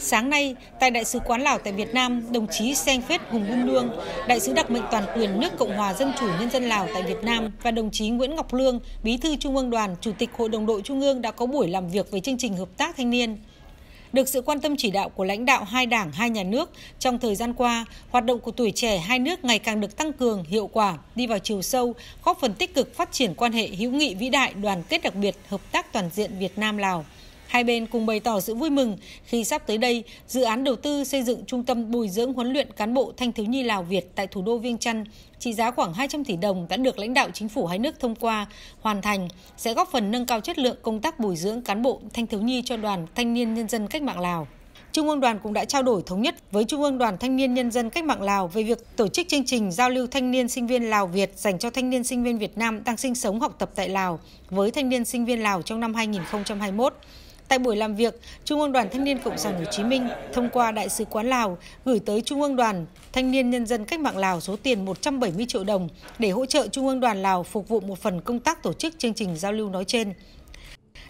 Sáng nay, tại Đại sứ quán Lào tại Việt Nam, đồng chí Seng Phết Hùng Bun Lương, Đại sứ đặc mệnh toàn quyền nước Cộng hòa Dân chủ Nhân dân Lào tại Việt Nam và đồng chí Nguyễn Ngọc Lương, Bí thư Trung ương đoàn, Chủ tịch Hội đồng đội Trung ương đã có buổi làm việc về chương trình hợp tác thanh niên. Được sự quan tâm chỉ đạo của lãnh đạo hai đảng, hai nhà nước, trong thời gian qua, hoạt động của tuổi trẻ hai nước ngày càng được tăng cường, hiệu quả, đi vào chiều sâu, góp phần tích cực phát triển quan hệ hữu nghị vĩ đại đoàn kết đặc biệt, hợp tác toàn diện Việt Nam-Lào. Hai bên cùng bày tỏ sự vui mừng khi sắp tới đây, dự án đầu tư xây dựng trung tâm bồi dưỡng huấn luyện cán bộ thanh thiếu nhi Lào Việt tại thủ đô Viêng Chăn, trị giá khoảng 200 tỷ đồng đã được lãnh đạo chính phủ hai nước thông qua, hoàn thành sẽ góp phần nâng cao chất lượng công tác bồi dưỡng cán bộ thanh thiếu nhi cho đoàn thanh niên nhân dân cách mạng Lào. Trung ương đoàn cũng đã trao đổi thống nhất với Trung ương đoàn Thanh niên Nhân dân Cách mạng Lào về việc tổ chức chương trình giao lưu thanh niên sinh viên Lào Việt dành cho thanh niên sinh viên Việt Nam đang sinh sống học tập tại Lào với thanh niên sinh viên Lào trong năm 2021. Tại buổi làm việc, Trung ương Đoàn Thanh niên Cộng sản Hồ Chí Minh thông qua Đại sứ quán Lào gửi tới Trung ương Đoàn Thanh niên Nhân dân Cách mạng Lào số tiền 170 triệu đồng để hỗ trợ Trung ương Đoàn Lào phục vụ một phần công tác tổ chức chương trình giao lưu nói trên.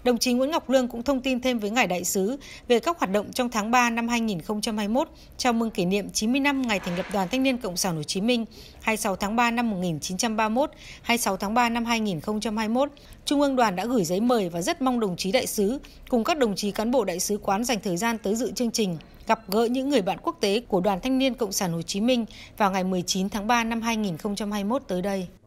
Đồng chí Nguyễn Ngọc Lương cũng thông tin thêm với ngài đại sứ về các hoạt động trong tháng 3 năm 2021 chào mừng kỷ niệm 90 năm ngày thành lập Đoàn Thanh niên Cộng sản Hồ Chí Minh 26 tháng 3 năm 1931, 26 tháng 3 năm 2021. Trung ương đoàn đã gửi giấy mời và rất mong đồng chí đại sứ cùng các đồng chí cán bộ đại sứ quán dành thời gian tới dự chương trình gặp gỡ những người bạn quốc tế của Đoàn Thanh niên Cộng sản Hồ Chí Minh vào ngày 19 tháng 3 năm 2021 tới đây.